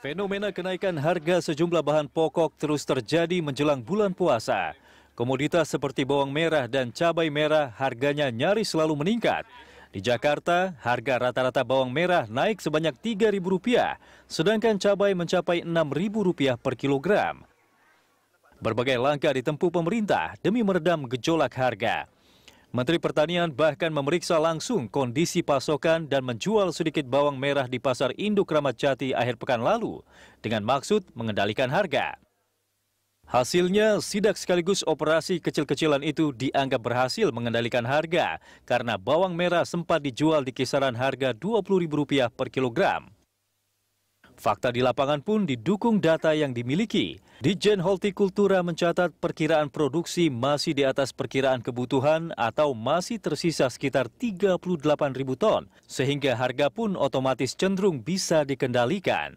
Fenomena kenaikan harga sejumlah bahan pokok terus terjadi menjelang bulan puasa. Komoditas seperti bawang merah dan cabai merah harganya nyaris selalu meningkat. Di Jakarta, harga rata-rata bawang merah naik sebanyak Rp3.000, sedangkan cabai mencapai Rp6.000 per kilogram. Berbagai langkah ditempuh pemerintah demi meredam gejolak harga. Menteri Pertanian bahkan memeriksa langsung kondisi pasokan dan menjual sedikit bawang merah di pasar Induk Kramat Jati akhir pekan lalu dengan maksud mengendalikan harga. Hasilnya, sidak sekaligus operasi kecil-kecilan itu dianggap berhasil mengendalikan harga karena bawang merah sempat dijual di kisaran harga Rp20.000 per kilogram. Fakta di lapangan pun didukung data yang dimiliki. Dijen Hortikultura mencatat perkiraan produksi masih di atas perkiraan kebutuhan atau masih tersisa sekitar 38 ribu ton, sehingga harga pun otomatis cenderung bisa dikendalikan.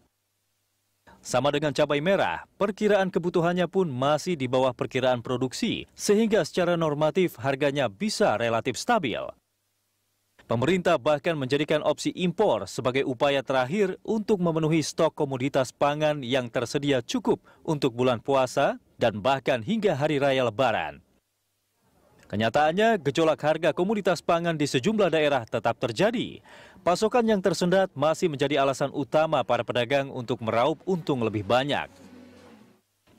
Sama dengan cabai merah, perkiraan kebutuhannya pun masih di bawah perkiraan produksi, sehingga secara normatif harganya bisa relatif stabil. Pemerintah bahkan menjadikan opsi impor sebagai upaya terakhir untuk memenuhi stok komoditas pangan yang tersedia cukup untuk bulan puasa dan bahkan hingga hari raya lebaran. Kenyataannya, gejolak harga komoditas pangan di sejumlah daerah tetap terjadi. Pasokan yang tersendat masih menjadi alasan utama para pedagang untuk meraup untung lebih banyak.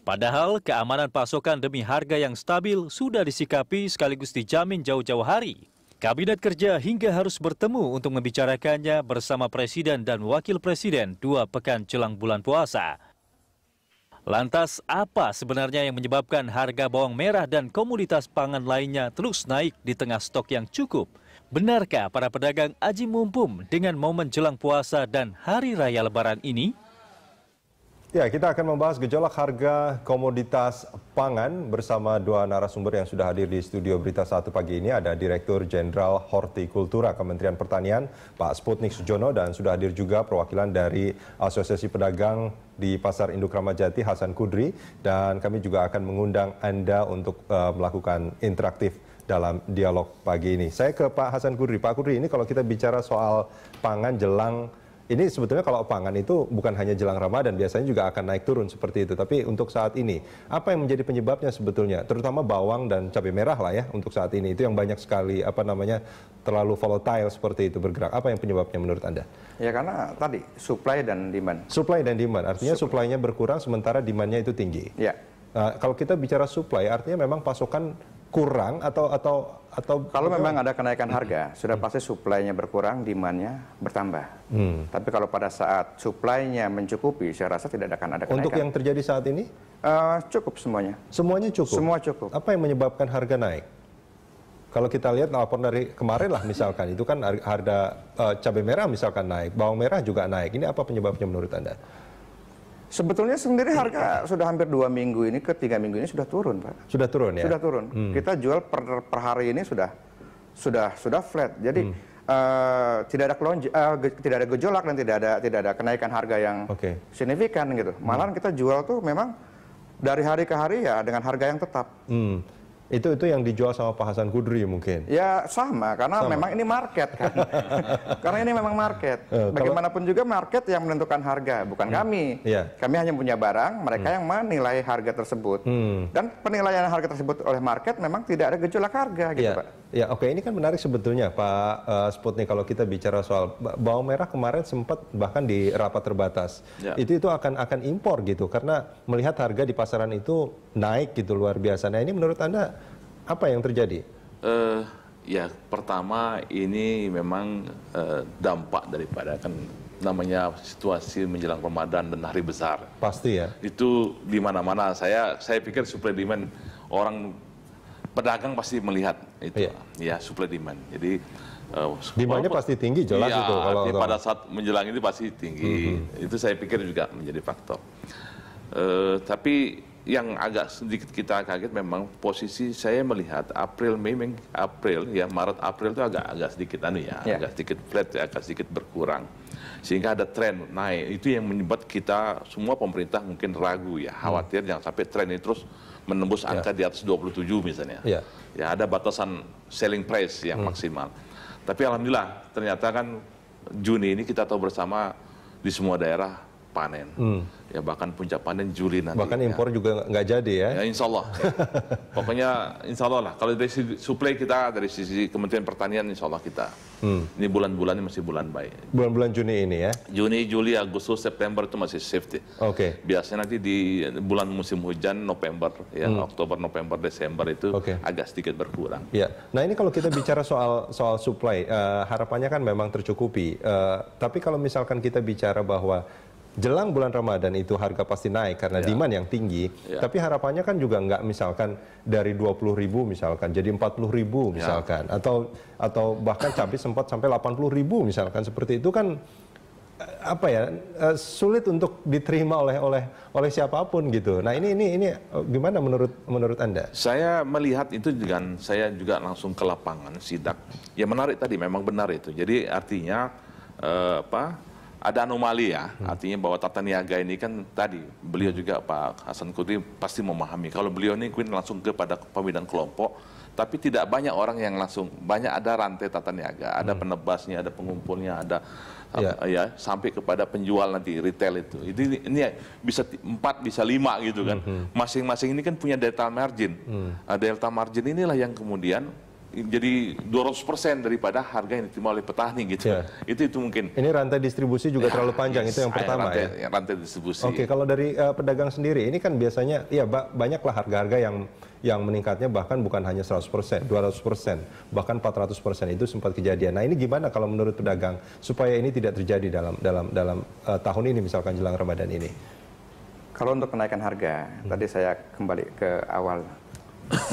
Padahal keamanan pasokan demi harga yang stabil sudah disikapi sekaligus dijamin jauh-jauh hari. Kabinet kerja hingga harus bertemu untuk membicarakannya bersama Presiden dan Wakil Presiden dua pekan jelang bulan puasa. Lantas apa sebenarnya yang menyebabkan harga bawang merah dan komoditas pangan lainnya terus naik di tengah stok yang cukup? Benarkah para pedagang aji mumpum dengan momen jelang puasa dan hari raya lebaran ini? Ya, kita akan membahas gejolak harga komoditas pangan bersama dua narasumber yang sudah hadir di studio Berita Satu pagi ini. Ada Direktur Jenderal Hortikultura Kementerian Pertanian, Pak Sputnik Sujono, dan sudah hadir juga perwakilan dari Asosiasi Pedagang di Pasar Induk Ramadjati Hasan Kudri. Dan kami juga akan mengundang Anda untuk uh, melakukan interaktif dalam dialog pagi ini. Saya ke Pak Hasan Kudri. Pak Kudri, ini kalau kita bicara soal pangan jelang ini sebetulnya kalau pangan itu bukan hanya jelang Ramadan, biasanya juga akan naik turun seperti itu. Tapi untuk saat ini, apa yang menjadi penyebabnya sebetulnya? Terutama bawang dan cabai merah lah ya untuk saat ini. Itu yang banyak sekali apa namanya terlalu volatile seperti itu bergerak. Apa yang penyebabnya menurut Anda? Ya karena tadi supply dan demand. Supply dan demand. Artinya supply-nya berkurang sementara demand-nya itu tinggi. Ya. Nah, kalau kita bicara supply, artinya memang pasokan kurang atau atau atau kalau memang ada kenaikan hmm. harga sudah pasti suplainya berkurang demandnya bertambah hmm. tapi kalau pada saat suplainya mencukupi saya rasa tidak akan ada kenaikan untuk yang terjadi saat ini uh, cukup semuanya semuanya cukup semua cukup apa yang menyebabkan harga naik kalau kita lihat laporan dari kemarin lah misalkan itu kan harga uh, cabai merah misalkan naik, bawang merah juga naik. Ini apa penyebabnya menurut Anda? Sebetulnya sendiri iya. harga sudah hampir dua minggu ini ke tiga minggu ini sudah turun, Pak. Sudah turun ya? Sudah turun. Hmm. Kita jual per, per hari ini sudah sudah sudah flat. Jadi hmm. uh, tidak ada kelonj uh, tidak ada gejolak dan tidak ada tidak ada kenaikan harga yang okay. signifikan gitu. Malahan hmm. kita jual tuh memang dari hari ke hari ya dengan harga yang tetap. Hmm. Itu itu yang dijual sama Pak Hasan Kudri mungkin. Ya sama karena sama. memang ini market kan. karena ini memang market. Eh, Bagaimanapun juga market yang menentukan harga, bukan hmm. kami. Yeah. Kami hanya punya barang, mereka hmm. yang menilai harga tersebut. Hmm. Dan penilaian harga tersebut oleh market memang tidak ada gejolak harga gitu, yeah. Pak. Ya oke ini kan menarik sebetulnya Pak uh, Sputnik kalau kita bicara soal bawang merah kemarin sempat bahkan di rapat terbatas ya. itu itu akan akan impor gitu karena melihat harga di pasaran itu naik gitu luar biasa. Nah ini menurut anda apa yang terjadi? Uh, ya pertama ini memang uh, dampak daripada kan namanya situasi menjelang Ramadan dan hari besar. Pasti ya. Itu di mana-mana saya saya pikir supply demand orang pedagang pasti melihat itu iya. ya supply demand. Jadi uh, demandnya pasti tinggi jelas iya, itu kalau pada saat menjelang ini pasti tinggi. Mm-hmm. Itu saya pikir juga menjadi faktor. Uh, tapi yang agak sedikit kita kaget memang posisi saya melihat April Mei April ya Maret April itu agak agak sedikit anu ya yeah. agak sedikit flat ya, agak sedikit berkurang sehingga ada tren naik itu yang menyebabkan kita semua pemerintah mungkin ragu ya khawatir hmm. jangan sampai tren ini terus menembus ya. angka yeah. di atas 27 misalnya. Yeah. Ya ada batasan selling price yang hmm. maksimal. Tapi alhamdulillah ternyata kan Juni ini kita tahu bersama di semua daerah panen. Hmm. Ya bahkan puncak panen Juli nanti. Bahkan ya. impor juga nggak jadi ya? Ya insya Allah. Ya. Pokoknya insya Allah lah. Kalau dari sisi suplai kita, dari sisi Kementerian Pertanian insya Allah kita. Hmm. Ini bulan-bulan ini masih bulan baik. Bulan-bulan Juni ini ya? Juni, Juli, Agustus, September itu masih safety. Oke. Okay. Biasanya nanti di bulan musim hujan November, ya hmm. Oktober, November, Desember itu okay. agak sedikit berkurang. Ya. Nah ini kalau kita bicara soal soal supply, uh, eh, harapannya kan memang tercukupi. Uh, tapi kalau misalkan kita bicara bahwa jelang bulan Ramadan itu harga pasti naik karena yeah. demand yang tinggi. Yeah. Tapi harapannya kan juga nggak misalkan dari 20 ribu misalkan jadi 40 ribu ya. misalkan yeah. atau atau bahkan cabai sempat sampai 80 ribu misalkan seperti itu kan eh, apa ya eh, sulit untuk diterima oleh oleh oleh siapapun gitu. Nah ini ini ini eh, gimana menurut menurut anda? Saya melihat itu juga saya juga langsung ke lapangan sidak. Ya menarik tadi memang benar itu. Jadi artinya eh, apa ada anomali ya, artinya bahwa tata niaga ini kan tadi beliau juga Pak Hasan Kudri pasti memahami. Kalau beliau ini Queen langsung kepada pembinaan kelompok, tapi tidak banyak orang yang langsung. Banyak ada rantai tata niaga, ada hmm. penebasnya, ada pengumpulnya, ada iya. ya sampai kepada penjual nanti retail itu. Ini ini bisa empat bisa lima gitu kan. Hmm, hmm. Masing-masing ini kan punya delta margin. Nah, delta margin inilah yang kemudian jadi 200% daripada harga yang diterima oleh petani gitu. Yeah. Itu itu mungkin. Ini rantai distribusi juga yeah. terlalu ya, panjang yes, itu yang pertama rantai, ya. ya. Rantai distribusi. Oke, okay, kalau dari uh, pedagang sendiri ini kan biasanya ya banyaklah harga-harga yang yang meningkatnya bahkan bukan hanya 100%, 200%, bahkan 400% itu sempat kejadian. Nah, ini gimana kalau menurut pedagang supaya ini tidak terjadi dalam dalam dalam uh, tahun ini misalkan jelang Ramadan ini? Kalau untuk kenaikan harga, hmm. tadi saya kembali ke awal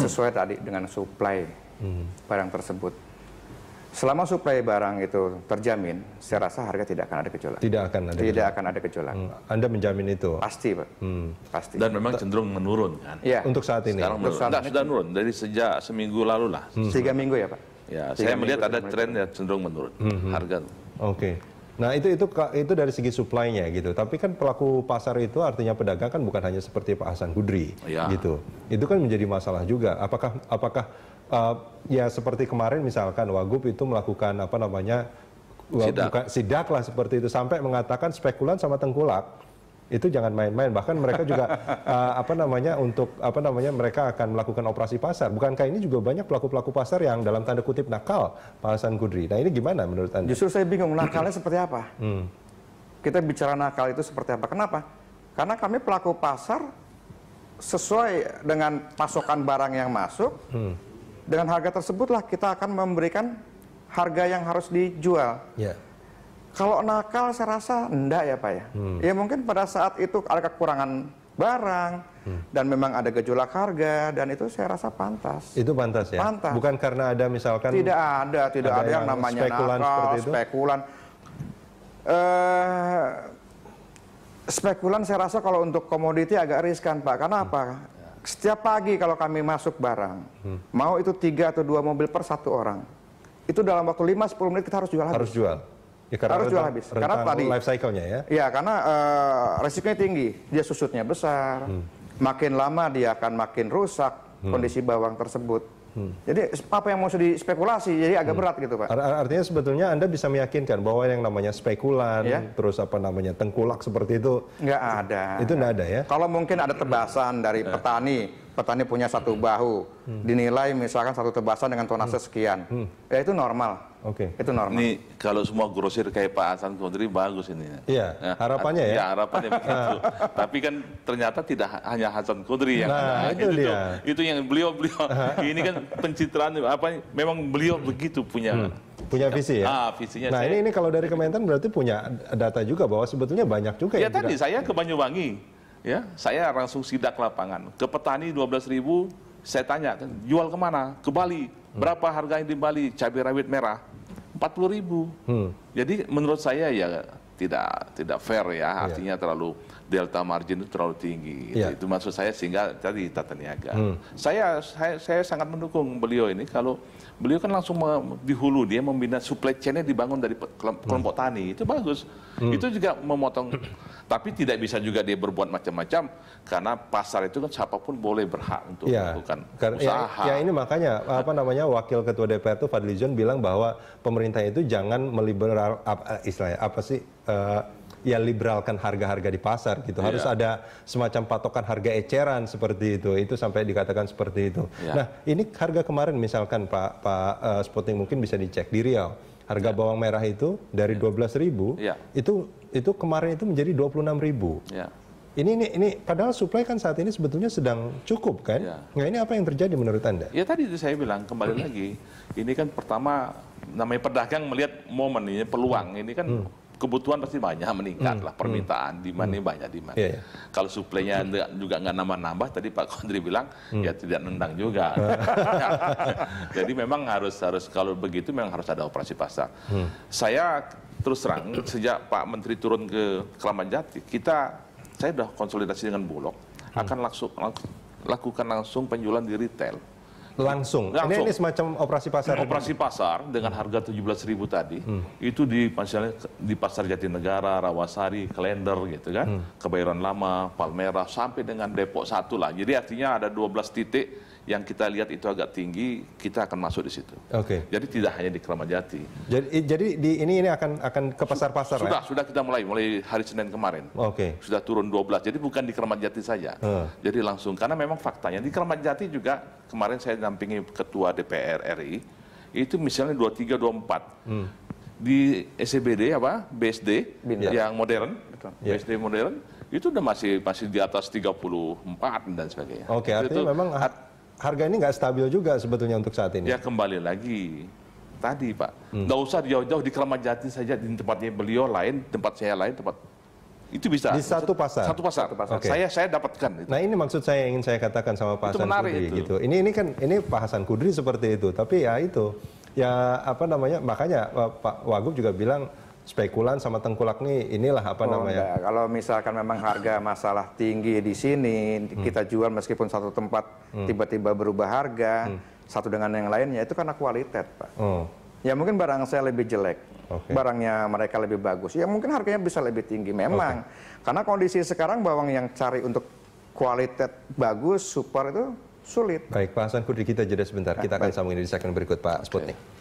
sesuai tadi dengan supply hmm. barang tersebut. Selama suplai barang itu terjamin, saya rasa harga tidak akan ada gejolak. Tidak akan ada. Tidak akan ada gejolak. Hmm. Anda menjamin itu? Pasti, Pak. Hmm. Pasti. Dan memang cenderung menurun kan? Iya. Untuk saat ini. Sekarang menurun. Untuk saat sudah menurun dari sejak seminggu lalu lah. Hmm. Tiga minggu ya, Pak. Ya, Tiga saya melihat ada tren yang cenderung menurun hmm. hmm. harga. Oke. Okay. Nah itu itu itu dari segi supply-nya gitu. Tapi kan pelaku pasar itu artinya pedagang kan bukan hanya seperti Pak Hasan Kudri ya. gitu. Itu kan menjadi masalah juga. Apakah apakah uh, ya seperti kemarin misalkan Wagub itu melakukan apa namanya eh, sidak. sidak lah seperti itu sampai mengatakan spekulan sama tengkulak itu jangan main-main bahkan mereka juga uh, apa namanya untuk apa namanya mereka akan melakukan operasi pasar bukankah ini juga banyak pelaku-pelaku pasar yang dalam tanda kutip nakal Pak Hasan Kudri nah ini gimana menurut anda justru saya bingung nakalnya seperti apa hmm. kita bicara nakal itu seperti apa kenapa karena kami pelaku pasar sesuai dengan pasokan barang yang masuk hmm dengan harga tersebutlah kita akan memberikan harga yang harus dijual. Yeah. Kalau nakal saya rasa enggak ya Pak ya. Hmm. Ya mungkin pada saat itu ada kekurangan barang hmm. dan memang ada gejolak harga dan itu saya rasa pantas. Itu pantas ya. Pantas. Bukan karena ada misalkan Tidak ada, tidak ada, ada yang, yang namanya spekulan nakal, seperti itu. spekulan. Uh, spekulan saya rasa kalau untuk komoditi agak riskan Pak. Karena hmm. apa? setiap pagi kalau kami masuk barang, hmm. mau itu tiga atau dua mobil per satu orang, itu dalam waktu lima sepuluh menit kita harus jual harus habis. Harus jual. Ya, karena harus jual habis. Karena tadi life cycle-nya ya. Iya, karena uh, eh, resikonya tinggi. Dia susutnya besar. Hmm. Makin lama dia akan makin rusak hmm. kondisi bawang tersebut. Hmm. Jadi apa yang mau spekulasi, jadi agak hmm. berat gitu Pak. artinya sebetulnya Anda bisa meyakinkan bahwa yang namanya spekulan, ya? terus apa namanya tengkulak seperti itu. Nggak ada. Itu nggak ada ya? Kalau mungkin ada tebasan dari eh. petani, petani punya satu hmm. bahu hmm. dinilai misalkan satu tebasan dengan tonase hmm. sekian hmm. ya itu normal Oke. Okay. Itu normal. Ini kalau semua grosir kayak Pak Hasan Kondri bagus ini. Iya. ya, harapannya ya. Ya harapannya begitu. Tapi kan ternyata tidak hanya Hasan Kondri yang nah, ada. Itu, itu, dia. itu yang beliau beliau ini kan pencitraan apa memang beliau begitu punya hmm punya ya. visi ya. Ah, visinya. Nah, saya... ini ini kalau dari Kementan berarti punya data juga bahwa sebetulnya banyak juga ya. Ya tadi tidak... saya ke Banyuwangi ya saya langsung sidak lapangan ke petani 12.000 ribu saya tanya jual kemana ke Bali hmm. berapa harga yang di Bali cabai rawit merah 40.000 ribu hmm. jadi menurut saya ya tidak tidak fair ya iya. artinya yeah. terlalu delta margin itu terlalu tinggi. Ya. Itu maksud saya sehingga tadi tata niaga. Hmm. Saya, saya saya sangat mendukung beliau ini kalau beliau kan langsung di hulu dia membina supply chainnya dibangun dari hmm. kelompok tani itu bagus. Hmm. Itu juga memotong tapi tidak bisa juga dia berbuat macam-macam karena pasar itu kan siapapun boleh berhak untuk iya. ya, melakukan usaha. Ya, ya ini makanya apa namanya wakil ketua DPR itu Fadli Fadlizon bilang bahwa pemerintah itu jangan meliberal apa istilahnya apa sih uh, ya liberalkan harga-harga di pasar gitu. Iya. Harus ada semacam patokan harga eceran seperti itu. Itu sampai dikatakan seperti itu. Yeah. Nah, ini harga kemarin misalkan Pak Pak uh, eh, Spotting mungkin bisa dicek di Riau. Harga yeah. bawang merah itu dari yeah. 12.000 yeah. itu itu kemarin itu menjadi dua puluh 26.000. Yeah. Ini, ini, ini padahal suplai kan saat ini sebetulnya sedang cukup kan? Ya. Nah ini apa yang terjadi menurut anda? Ya tadi itu saya bilang kembali lagi, ini kan pertama namanya pedagang melihat momen ini peluang, ini kan hmm kebutuhan pasti banyak meningkat hmm. lah permintaan hmm. demandnya hmm. banyak demand. Yeah, iya. Kalau suplainya juga nggak nambah-nambah tadi Pak Kondri bilang hmm. ya tidak nendang juga. Ah. Jadi memang harus harus kalau begitu memang harus ada operasi pasar. Hmm. Saya terus terang sejak Pak Menteri turun ke Kelaman Jati kita saya sudah konsolidasi dengan Bulog hmm. akan langsung lakukan langsung penjualan di retail. Langsung. Langsung. Ini, ini semacam operasi pasar. Operasi ini. pasar dengan harga 17.000 tadi hmm. itu di pasar di pasar Jatinegara, Rawasari, Kalender gitu kan, hmm. Kebayoran Lama, Palmerah sampai dengan Depok satu lah. Jadi artinya ada dua belas titik yang kita lihat itu agak tinggi, kita akan masuk di situ. Oke. Okay. Jadi tidak hanya di Keramat Jadi, jadi di ini ini akan akan ke pasar-pasar. Ya? Sudah, ya? sudah kita mulai mulai hari Senin kemarin. Oke. Okay. Sudah turun 12. Jadi bukan di Keramat Jati saja. Uh. Jadi langsung karena memang faktanya di Keramat Jati juga kemarin saya dampingi ketua DPR RI itu misalnya 23 24. Hmm. Di SCBD e apa? BSD Bindah. yang modern, yeah. BSD ya. modern itu udah masih masih di atas 34 dan sebagainya. Oke, okay, artinya itu, memang harga ini nggak stabil juga sebetulnya untuk saat ini. Ya kembali lagi tadi Pak, hmm. nggak hmm. usah jauh-jauh di Jati saja di tempatnya beliau lain, tempat saya lain, tempat itu bisa di satu pasar. Satu pasar. Satu pasar. Okay. Saya saya dapatkan. Itu. Nah ini maksud saya ingin saya katakan sama Pak Hasan Kudri itu. gitu. Ini ini kan ini Pak Hasan Kudri seperti itu. Tapi ya itu ya apa namanya makanya Pak Wagub juga bilang spekulan sama tengkulak nih inilah apa oh, namanya? Enggak. Kalau misalkan memang harga masalah tinggi di sini hmm. kita jual meskipun satu tempat hmm. tiba-tiba hmm. berubah harga hmm. satu dengan yang lainnya itu karena kualitas pak. Oh. Ya mungkin barang saya lebih jelek, okay. barangnya mereka lebih bagus. Ya mungkin harganya bisa lebih tinggi memang. Okay. Karena kondisi sekarang bawang yang cari untuk kualitas bagus super itu sulit. Baik Pak Hasan Kudri kita jeda sebentar. Nah, kita baik. akan sambung ini di segmen berikut Pak okay. Sputnik.